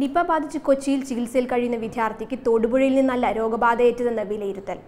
Nipah ബാധിച്ച് കൊച്ചിയിൽ ചികിത്സയിൽ കഴിയുന്ന വിദ്യാർത്ഥിക്ക് തൊടുപുഴയിൽ നിന്നല്ല രോഗബാധയേറ്റതെന്ന് വിലയിരുത്തൽ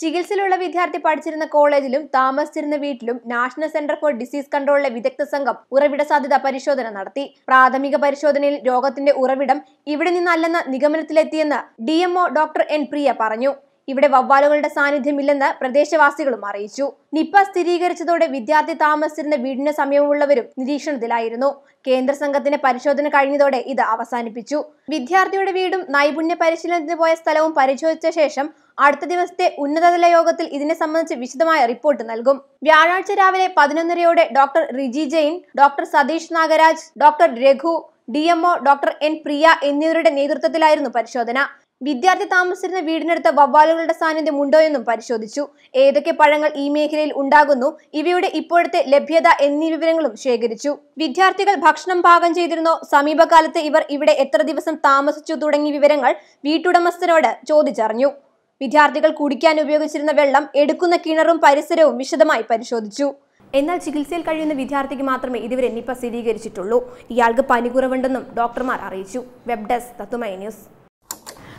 ചികിത്സയിലുള്ള വിദ്യാർത്ഥി പഠിച്ചിരുന്ന കോളേജിലും താമസിച്ചിരുന്ന വീട്ടിലും നാഷണൽ സെന്റർ ഫോർ ഡിസീസ് കൺട്രോളിലെ വിദഗ്ധ സംഘം ഉറവിട സാധ്യത പരിശോധന നടത്തി പ്രാഥമിക പരിശോധനയിൽ രോഗത്തിന്റെ ഉറവിടം ഇവിടെ നിന്നല്ലെന്ന നിഗമനത്തിലെത്തിയെന്ന് ഡി ഡോക്ടർ എൻ പ്രിയ പറഞ്ഞു ഇവിടെ വവ്വാലുകളുടെ സാന്നിധ്യമില്ലെന്ന് പ്രദേശവാസികളും അറിയിച്ചു നിപ്പ സ്ഥിരീകരിച്ചതോടെ വിദ്യാർത്ഥി താമസിച്ചിരുന്ന വീടിന് സമയമുള്ളവരും നിരീക്ഷണത്തിലായിരുന്നു കേന്ദ്ര സംഘത്തിന്റെ പരിശോധന കഴിഞ്ഞതോടെ ഇത് അവസാനിപ്പിച്ചു വിദ്യാർത്ഥിയുടെ വീടും നൈപുണ്യ പരിശീലനത്തിന് പോയ സ്ഥലവും പരിശോധിച്ച ശേഷം അടുത്ത ദിവസത്തെ ഉന്നതതല യോഗത്തിൽ ഇതിനെ സംബന്ധിച്ച് വിശദമായ റിപ്പോർട്ട് നൽകും വ്യാഴാഴ്ച രാവിലെ പതിനൊന്നരയോടെ doctor Riji Jain doctor Satish Nagaraj doctor Raghu D O doctor N Priya എന്നിവരുടെ നേതൃത്വത്തിലായിരുന്നു പരിശോധന വിദ്യാർത്ഥി താമസിച്ചിരുന്ന വീടിനടുത്ത് വവ്വാലുകളുടെ സാന്നിധ്യം ഉണ്ടോ എന്നും പരിശോധിച്ചു ഏതൊക്കെ പഴങ്ങൾ ഈ മേഖലയിൽ ഉണ്ടാകുന്നു ഇവയുടെ ഇപ്പോഴത്തെ ലഭ്യത എന്നീ വിവരങ്ങളും ശേഖരിച്ചു വിദ്യാർത്ഥികൾ ഭക്ഷണം പാകം ചെയ്തിരുന്നോ സമീപകാലത്ത് ഇവർ ഇവിടെ എത്ര ദിവസം താമസിച്ചു തുടങ്ങിയ വിവരങ്ങൾ വീട്ടുടമസ്ഥരോട് ചോദിച്ചറിഞ്ഞു വിദ്യാർത്ഥികൾ കുടിക്കാൻ ഉപയോഗിച്ചിരുന്ന വെള്ളം എടുക്കുന്ന കിണറും പരിസരവും വിശദമായി പരിശോധിച്ചു എന്നാൽ ചികിത്സയിൽ കഴിയുന്ന വിദ്യാർത്ഥിക്ക് മാത്രമേ ഇതുവരെ നിപ സ്ഥിരീകരിച്ചിട്ടുള്ളൂ ഇയാൾക്ക് പനി കുറവുണ്ടെന്നും ഡോക്ടർമാർ അറിയിച്ചു വെബ് ഡെസ്ക് തത്തുമൈ ന്യൂസ്